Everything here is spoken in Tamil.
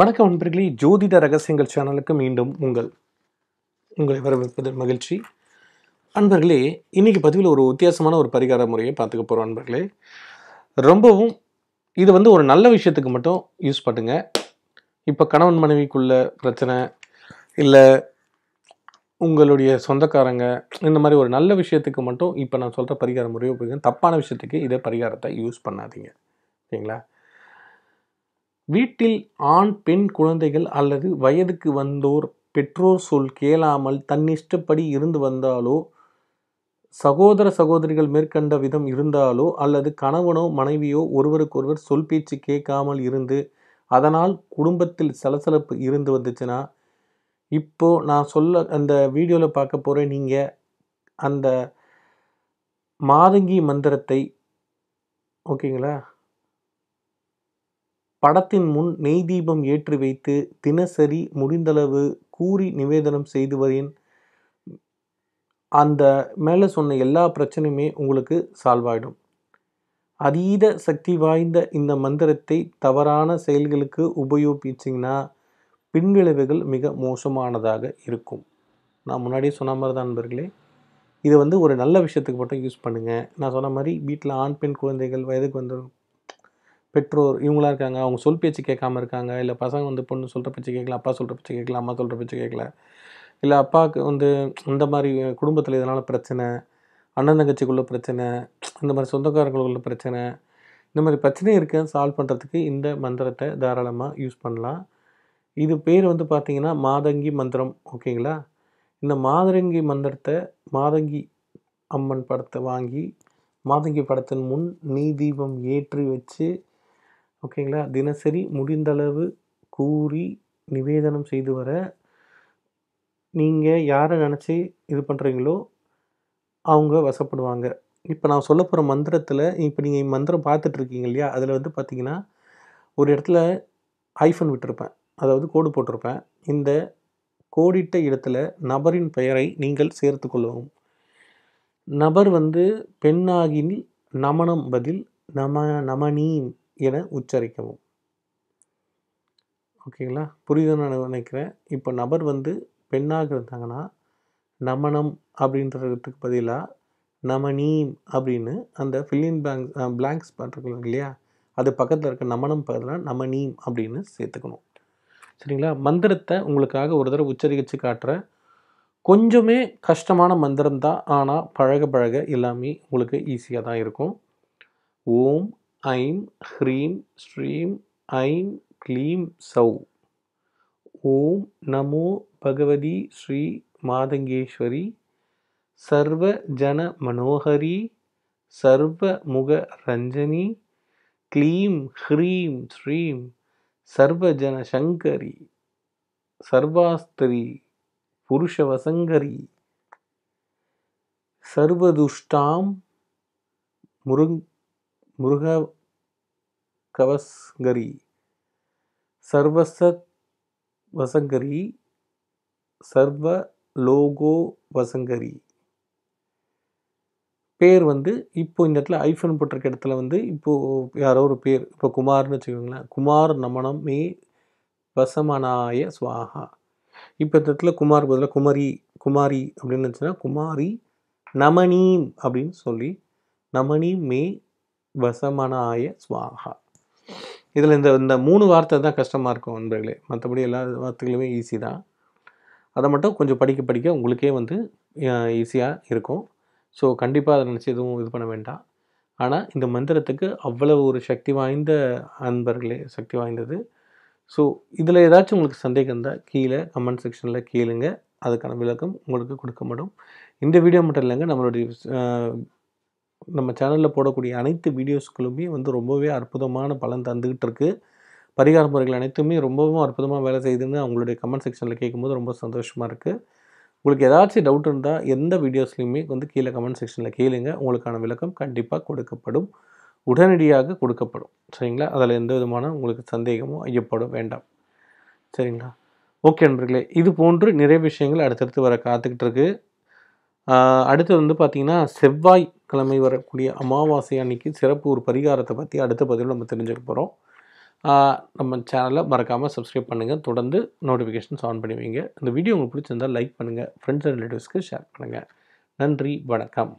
வணக்கம் நண்பர்களே ஜோதிட ரகசியங்கள் சேனலுக்கு மீண்டும் உங்கள் உங்களை வரவேற்பதில் மகிழ்ச்சி அன்பர்களே இன்றைக்கி பதிவில் ஒரு வித்தியாசமான ஒரு பரிகார முறையை பார்த்துக்க போகிறோம் அன்பர்களே ரொம்பவும் இது வந்து ஒரு நல்ல விஷயத்துக்கு மட்டும் யூஸ் பண்ணுங்க இப்போ கணவன் மனைவிக்குள்ள பிரச்சனை இல்லை உங்களுடைய சொந்தக்காரங்க இந்த மாதிரி ஒரு நல்ல விஷயத்துக்கு மட்டும் இப்போ நான் சொல்கிற பரிகார முறையை உபயோகிங்க தப்பான விஷயத்துக்கு இதே பரிகாரத்தை யூஸ் பண்ணாதீங்க சரிங்களா வீட்டில் ஆண் பெண் குழந்தைகள் அல்லது வயதுக்கு வந்தோர் பெற்றோர் சொல் கேளாமல் தன்னிஷ்டப்படி இருந்து வந்தாலோ சகோதர சகோதரிகள் மேற்கண்ட விதம் இருந்தாலோ அல்லது கணவனோ மனைவியோ ஒருவருக்கொருவர் சொல் பேச்சு கேட்காமல் இருந்து அதனால் குடும்பத்தில் சலசலப்பு இருந்து வந்துச்சுன்னா இப்போது நான் சொல்ல அந்த வீடியோவில் பார்க்க போகிறேன் நீங்கள் அந்த மாதங்கி மந்திரத்தை ஓகேங்களா படத்தின் முன் நெய் தீபம் ஏற்றி வைத்து தினசரி முடிந்தளவு கூறி நிவேதனம் செய்து வரேன் அந்த மேலே சொன்ன எல்லா பிரச்சனையுமே உங்களுக்கு சால்வ் ஆகிடும் அதீத சக்தி வாய்ந்த இந்த மந்திரத்தை தவறான செயல்களுக்கு உபயோகிச்சிங்கன்னா பின்விளைவுகள் மிக மோசமானதாக இருக்கும் நான் முன்னாடியே சொன்ன மாதிரி தான் நண்பர்களே இதை வந்து ஒரு நல்ல விஷயத்துக்கு மட்டும் யூஸ் பண்ணுங்கள் நான் சொன்ன மாதிரி வீட்டில் ஆண் பெண் குழந்தைகள் வயதுக்கு வந்த பெற்றோர் இவங்களாம் இருக்காங்க அவங்க சொல் பேச்சு கேட்காம இருக்காங்க இல்லை பசங்க வந்து பொண்ணு சொல்கிற பேச்சு கேட்கல அப்பா சொல்கிற பேச்சு கேட்கல அம்மா சொல்கிற பேச்சு கேட்கல இல்லை அப்பாவுக்கு வந்து இந்த மாதிரி குடும்பத்தில் இதனால் பிரச்சனை அண்ணன் தங்கச்சிக்குள்ளே பிரச்சனை இந்த மாதிரி சொந்தக்காரங்களுக்குள்ள பிரச்சனை இந்த மாதிரி பிரச்சனை இருக்க சால்வ் பண்ணுறதுக்கு இந்த மந்திரத்தை தாராளமாக யூஸ் பண்ணலாம் இது பேர் வந்து பார்த்திங்கன்னா மாதங்கி மந்திரம் ஓகேங்களா இந்த மாதங்கி மந்திரத்தை மாதங்கி அம்மன் படத்தை வாங்கி மாதங்கி படத்தின் முன் நீ தீபம் ஏற்றி வச்சு ஓகேங்களா தினசரி முடிந்தளவு கூறி நிவேதனம் செய்து வர நீங்கள் யாரை நினச்சி இது பண்ணுறீங்களோ அவங்க வசப்படுவாங்க இப்போ நான் சொல்ல போகிற மந்திரத்தில் இப்போ நீங்கள் மந்திரம் பார்த்துட்ருக்கீங்க இல்லையா அதில் வந்து பார்த்தீங்கன்னா ஒரு இடத்துல ஐஃபன் விட்டுருப்பேன் அதாவது கோடு போட்டிருப்பேன் இந்த கோடிட்ட இடத்துல நபரின் பெயரை நீங்கள் சேர்த்து கொள்ளவும் நபர் வந்து பெண்ணாகின் நமனம் பதில் நம நமனீம் என உச்சரிக்கவும் ஓகேங்களா புரியுதுன்னு நான் நினைக்கிறேன் இப்போ நபர் வந்து பெண்ணாக இருந்தாங்கன்னா நமனம் அப்படின்றதுக்கு பதிலாக நமனீம் அப்படின்னு அந்த ஃபில்லின் பிளாங்க் பிளாங்க்ஸ் பண்ணுறது இல்லையா அது பக்கத்தில் இருக்க நமனம் பதிலாக நமனீம் அப்படின்னு சேர்த்துக்கணும் சரிங்களா மந்திரத்தை உங்களுக்காக ஒரு தடவை உச்சரிக்கச்சு காட்டுற கொஞ்சமே கஷ்டமான மந்திரம் தான் ஆனால் பழக பழக எல்லாமே உங்களுக்கு ஈஸியாக தான் இருக்கும் ஓம் ஐம் ஹ்ரீம் ஸ்ரீம் ஐம் க்ளீம் சௌ ஓம் நமோ பகவதி ஸ்ரீ மாதங்கேஸ்வரி சர்வ ஜன மனோகரி சர்வ முக ரஞ்சனி க்ளீம் ஹ்ரீம் ஸ்ரீம் சர்வ ஜன சங்கரி சர்வாஸ்திரி புருஷவசங்கரி சர்வதுஷ்டாம் முருங் முருக கவஸ்கரி சர்வச வசங்கரி சர்வ லோகோ வசங்கரி பேர் வந்து இப்போ இந்த இடத்துல ஐஃபன் போட்டிருக்க இடத்துல வந்து இப்போது யாரோ ஒரு பேர் இப்போ குமார்னு வச்சுக்கோங்களேன் குமார் நமனம் மே வசமனாய சுவாகா இப்போ இந்த இடத்துல குமார் பதிலாக குமரி குமாரி அப்படின்னு வச்சுன்னா குமாரி நமனீம் அப்படின்னு சொல்லி நமனி மே வசமனாய சுவாகா இதில் இந்த இந்த மூணு வார்த்தை தான் கஷ்டமாக இருக்கும் நண்பர்களே மற்றபடி எல்லா வார்த்தைகளுமே ஈஸி தான் அதை மட்டும் கொஞ்சம் படிக்க படிக்க உங்களுக்கே வந்து ஈஸியாக இருக்கும் ஸோ கண்டிப்பாக அதை நினச்சி எதுவும் இது பண்ண வேண்டாம் ஆனால் இந்த மந்திரத்துக்கு அவ்வளவு ஒரு சக்தி வாய்ந்த அன்பர்களே சக்தி வாய்ந்தது ஸோ இதில் ஏதாச்சும் உங்களுக்கு சந்தேகம் இருந்தால் கீழே கமெண்ட் செக்ஷனில் கேளுங்க அதுக்கான விளக்கம் உங்களுக்கு கொடுக்கப்படும் இந்த வீடியோ மட்டும் இல்லைங்க நம்மளுடைய நம்ம சேனலில் போடக்கூடிய அனைத்து வீடியோஸ்களுமே வந்து ரொம்பவே அற்புதமான பலன் தந்துக்கிட்டு இருக்கு பரிகார முறைகள் அனைத்துமே ரொம்பவும் அற்புதமாக வேலை செய்யுதுன்னு அவங்களுடைய கமெண்ட் செக்ஷனில் கேட்கும்போது ரொம்ப சந்தோஷமாக இருக்குது உங்களுக்கு ஏதாச்சும் டவுட் இருந்தால் எந்த வீடியோஸ்லையுமே வந்து கீழே கமெண்ட் செக்ஷனில் கேளுங்க உங்களுக்கான விளக்கம் கண்டிப்பாக கொடுக்கப்படும் உடனடியாக கொடுக்கப்படும் சரிங்களா அதில் எந்த விதமான உங்களுக்கு சந்தேகமோ ஐயப்படும் வேண்டாம் சரிங்களா ஓகே நண்பர்களே இது போன்று நிறைய விஷயங்கள் அடுத்தடுத்து வர காத்துக்கிட்டு இருக்குது அடுத்து வந்து பார்த்திங்கன்னா செவ்வாய் கிழமை வரக்கூடிய அமாவாசை அன்னைக்கு சிறப்பு ஒரு பரிகாரத்தை பற்றி அடுத்த பதிவில் நம்ம தெரிஞ்சுக்க போகிறோம் நம்ம சேனலை மறக்காமல் சப்ஸ்கிரைப் பண்ணுங்கள் தொடர்ந்து நோட்டிஃபிகேஷன்ஸ் ஆன் பண்ணி வைங்க இந்த வீடியோ உங்களுக்கு பிடிச்சிருந்தால் லைக் பண்ணுங்கள் ஃப்ரெண்ட்ஸ் அண்ட் ரிலேட்டிவ்ஸ்க்கு ஷேர் பண்ணுங்கள் நன்றி வணக்கம்